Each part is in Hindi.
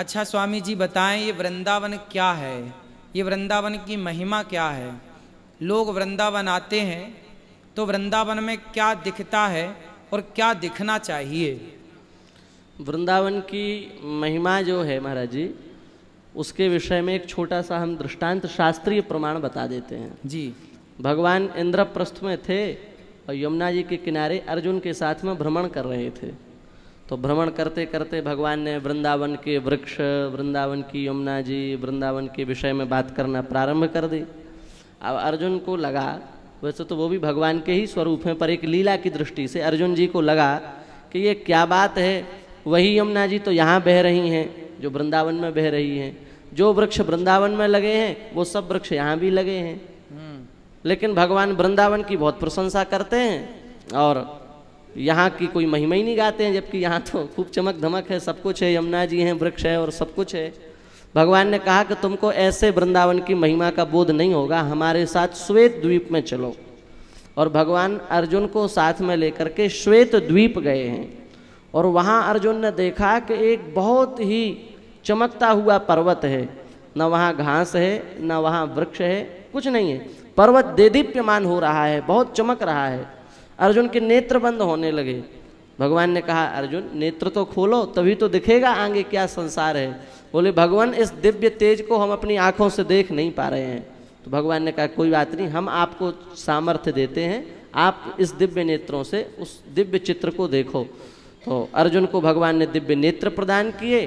अच्छा स्वामी जी बताएं ये वृंदावन क्या है ये वृंदावन की महिमा क्या है लोग वृंदावन आते हैं तो वृंदावन में क्या दिखता है और क्या दिखना चाहिए वृंदावन की महिमा जो है महाराज जी उसके विषय में एक छोटा सा हम दृष्टांत शास्त्रीय प्रमाण बता देते हैं जी भगवान इंद्रप्रस्थ में थे और यमुना जी के किनारे अर्जुन के साथ में भ्रमण कर रहे थे तो भ्रमण करते करते भगवान ने वृंदावन के वृक्ष वृंदावन की यमुना जी वृंदावन के विषय में बात करना प्रारंभ कर दी अब अर्जुन को लगा वैसे तो वो भी भगवान के ही स्वरूप हैं पर एक लीला की दृष्टि से अर्जुन जी को लगा कि ये क्या बात है वही यमुना जी तो यहाँ बह रही हैं जो वृंदावन में बह रही हैं जो वृक्ष वृंदावन में लगे हैं वो सब वृक्ष यहाँ भी लगे हैं हम्म। लेकिन भगवान वृंदावन की बहुत प्रशंसा करते हैं और यहाँ की कोई महिमा ही नहीं गाते हैं जबकि यहाँ तो खूब चमक धमक है सब कुछ है यमुना जी हैं वृक्ष है और सब कुछ है भगवान ने कहा कि तुमको ऐसे वृंदावन की महिमा का बोध नहीं होगा हमारे साथ श्वेत द्वीप में चलो और भगवान अर्जुन को साथ में लेकर के श्वेत द्वीप गए हैं और वहाँ अर्जुन ने देखा कि एक बहुत ही चमकता हुआ पर्वत है न वहाँ घास है न वहाँ वृक्ष है कुछ नहीं है पर्वत देदीप्यमान हो रहा है बहुत चमक रहा है अर्जुन के नेत्र बंद होने लगे भगवान ने कहा अर्जुन नेत्र तो खोलो तभी तो दिखेगा आगे क्या संसार है बोले भगवान इस दिव्य तेज को हम अपनी आंखों से देख नहीं पा रहे हैं तो भगवान ने कहा कोई बात नहीं हम आपको सामर्थ्य देते हैं आप इस दिव्य नेत्रों से उस दिव्य चित्र को देखो तो अर्जुन को भगवान ने दिव्य नेत्र प्रदान किए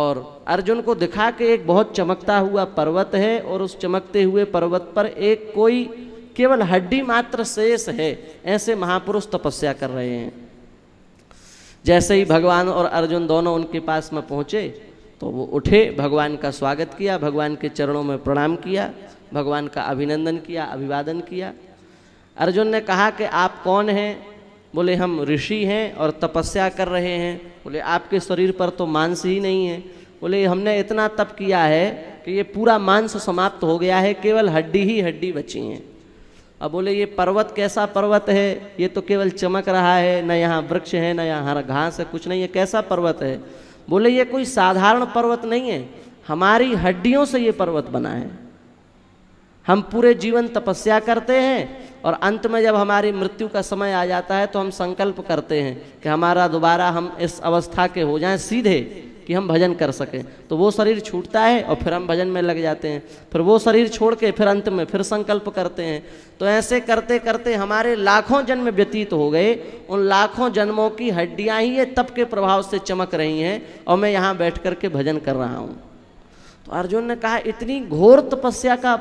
और अर्जुन को दिखा के एक बहुत चमकता हुआ पर्वत है और उस चमकते हुए पर्वत पर एक कोई केवल हड्डी मात्र शेष है ऐसे महापुरुष तपस्या कर रहे हैं जैसे ही भगवान और अर्जुन दोनों उनके पास में पहुंचे तो वो उठे भगवान का स्वागत किया भगवान के चरणों में प्रणाम किया भगवान का अभिनंदन किया अभिवादन किया अर्जुन ने कहा कि आप कौन हैं बोले हम ऋषि हैं और तपस्या कर रहे हैं बोले आपके शरीर पर तो मांस ही नहीं है बोले हमने इतना तप किया है कि ये पूरा मांस समाप्त हो गया है केवल हड्डी ही हड्डी बची हैं अब बोले ये पर्वत कैसा पर्वत है ये तो केवल चमक रहा है न यहाँ वृक्ष है न यहाँ घास है कुछ नहीं है कैसा पर्वत है बोले ये कोई साधारण पर्वत नहीं है हमारी हड्डियों से ये पर्वत बना है हम पूरे जीवन तपस्या करते हैं और अंत में जब हमारी मृत्यु का समय आ जाता है तो हम संकल्प करते हैं कि हमारा दोबारा हम इस अवस्था के हो जाएं सीधे कि हम भजन कर सकें तो वो शरीर छूटता है और फिर हम भजन में लग जाते हैं फिर वो शरीर छोड़ के फिर अंत में फिर संकल्प करते हैं तो ऐसे करते करते हमारे लाखों जन्म व्यतीत हो गए उन लाखों जन्मों की हड्डियाँ ही ये तप के प्रभाव से चमक रही हैं और मैं यहाँ बैठ कर के भजन कर रहा हूँ तो अर्जुन ने कहा इतनी घोर तपस्या का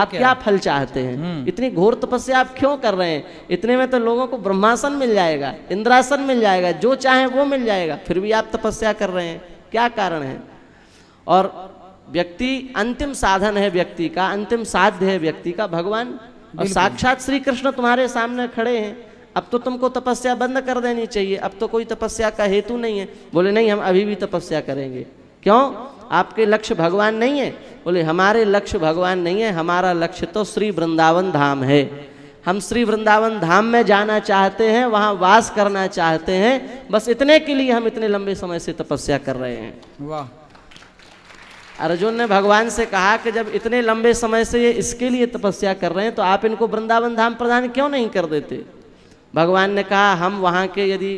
आप क्या, क्या फल चाहते हैं हम्म। इतनी घोर तपस्या आप क्यों कर रहे हैं इतने में तो लोगों को ब्रह्मासन मिल जाएगा इंद्रासन मिल जाएगा जो चाहे वो मिल जाएगा फिर भी आप तपस्या कर रहे हैं क्या कारण है और व्यक्ति अंतिम साधन है व्यक्ति का अंतिम साध्य है व्यक्ति का भगवान और साक्षात श्री कृष्ण तुम्हारे सामने खड़े हैं अब तो तुमको तपस्या बंद कर देनी चाहिए अब तो कोई तपस्या का हेतु नहीं है बोले नहीं हम अभी भी तपस्या करेंगे क्यों आपके लक्ष्य भगवान नहीं है बोले हमारे लक्ष्य भगवान नहीं है हमारा लक्ष्य तो श्री वृंदावन धाम है हम श्री वृंदावन धाम में जाना चाहते हैं वहाँ वास करना चाहते हैं बस इतने के लिए हम इतने लंबे समय से तपस्या कर रहे हैं वाह अर्जुन ने भगवान से कहा कि जब इतने लंबे समय से ये इसके लिए तपस्या कर रहे हैं तो आप इनको वृंदावन धाम प्रदान क्यों नहीं कर देते भगवान ने कहा हम वहाँ के यदि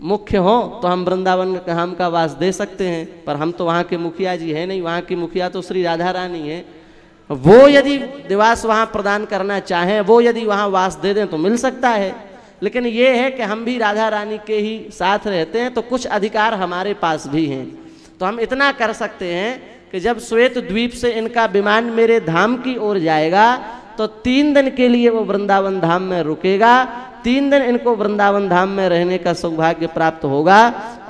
मुख्य हो तो हम वृंदावन हम का वास दे सकते हैं पर हम तो वहाँ के मुखिया जी हैं नहीं वहाँ की मुखिया तो श्री राधा रानी है वो यदि निवास वहाँ प्रदान करना चाहें वो यदि वहाँ वास दे दें तो मिल सकता है लेकिन ये है कि हम भी राधा रानी के ही साथ रहते हैं तो कुछ अधिकार हमारे पास भी हैं तो हम इतना कर सकते हैं कि जब श्वेत द्वीप से इनका विमान मेरे धाम की ओर जाएगा तो तीन दिन के लिए वो वृंदावन धाम में रुकेगा तीन दिन इनको वृंदावन धाम में रहने का सौभाग्य प्राप्त होगा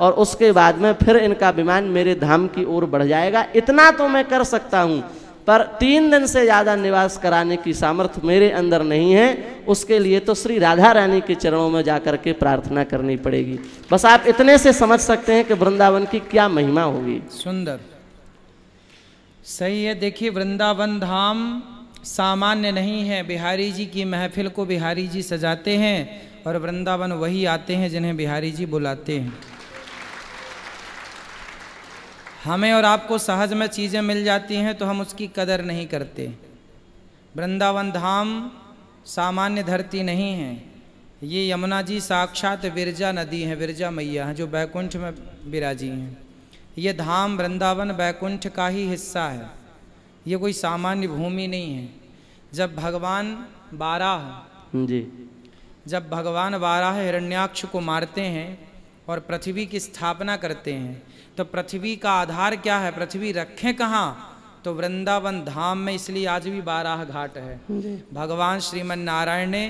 और उसके बाद में फिर इनका विमान मेरे धाम की ओर बढ़ जाएगा इतना तो मैं कर सकता हूँ पर तीन दिन से ज़्यादा निवास कराने की सामर्थ्य मेरे अंदर नहीं है उसके लिए तो श्री राधा रानी के चरणों में जाकर के प्रार्थना करनी पड़ेगी बस आप इतने से समझ सकते हैं कि वृंदावन की क्या महिमा होगी सुंदर सही है देखिए वृंदावन धाम सामान्य नहीं है बिहारी जी की महफिल को बिहारी जी सजाते हैं और वृंदावन वही आते हैं जिन्हें बिहारी जी बुलाते हैं हमें और आपको सहज में चीज़ें मिल जाती हैं तो हम उसकी कदर नहीं करते वृंदावन धाम सामान्य धरती नहीं है ये यमुना जी साक्षात विरजा नदी है विरजा मैया हैं जो बैकुंठ में विराजी हैं ये धाम वृंदावन बैकुंठ का ही हिस्सा है ये कोई सामान्य भूमि नहीं है जब भगवान बारह जी जब भगवान बारह हिरण्याक्ष को मारते हैं और पृथ्वी की स्थापना करते हैं तो पृथ्वी का आधार क्या है पृथ्वी रखें कहाँ तो वृंदावन धाम में इसलिए आज भी बारह घाट है भगवान श्रीमन नारायण ने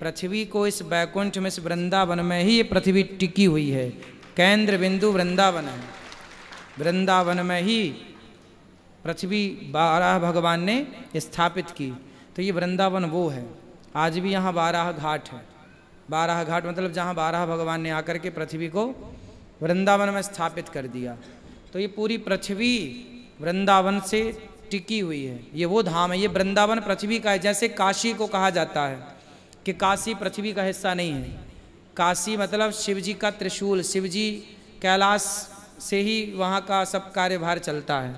पृथ्वी को इस बैकुंठ में इस वृंदावन में ही ये पृथ्वी टिकी हुई है केंद्र बिंदु वृंदावन है वृंदावन में ही पृथ्वी बारह भगवान ने स्थापित की तो ये वृंदावन वो है आज भी यहाँ बारह घाट है बारह घाट मतलब जहाँ बारह भगवान ने आकर के पृथ्वी को वृंदावन में स्थापित कर दिया तो ये पूरी पृथ्वी वृंदावन से टिकी हुई है ये वो धाम है ये वृंदावन पृथ्वी का है जैसे काशी को कहा जाता है कि काशी पृथ्वी का हिस्सा नहीं है काशी मतलब शिव जी का त्रिशूल शिव जी कैलाश से ही वहाँ का सब कार्यभार चलता है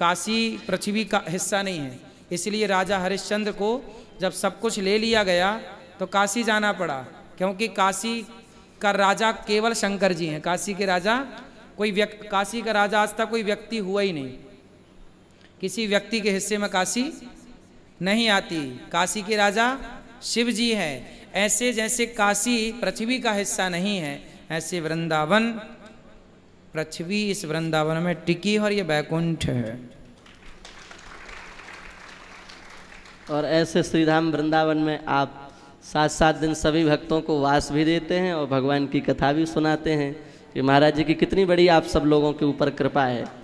काशी पृथ्वी का हिस्सा नहीं है इसलिए राजा हरिश्चंद्र को जब सब कुछ ले लिया गया तो काशी जाना पड़ा क्योंकि काशी का राजा केवल शंकर जी हैं काशी के राजा कोई व्यक्ति काशी का राजा आज तक कोई व्यक्ति हुआ ही नहीं किसी व्यक्ति के हिस्से में काशी नहीं आती काशी के राजा शिव जी हैं ऐसे जैसे काशी पृथ्वी का हिस्सा नहीं है ऐसे वृंदावन पृथ्वी इस वृंदावन में टिकी और ये बैकुंठ है और ऐसे श्रीधाम वृंदावन में आप सात सात दिन सभी भक्तों को वास भी देते हैं और भगवान की कथा भी सुनाते हैं कि महाराज जी की कितनी बड़ी आप सब लोगों के ऊपर कृपा है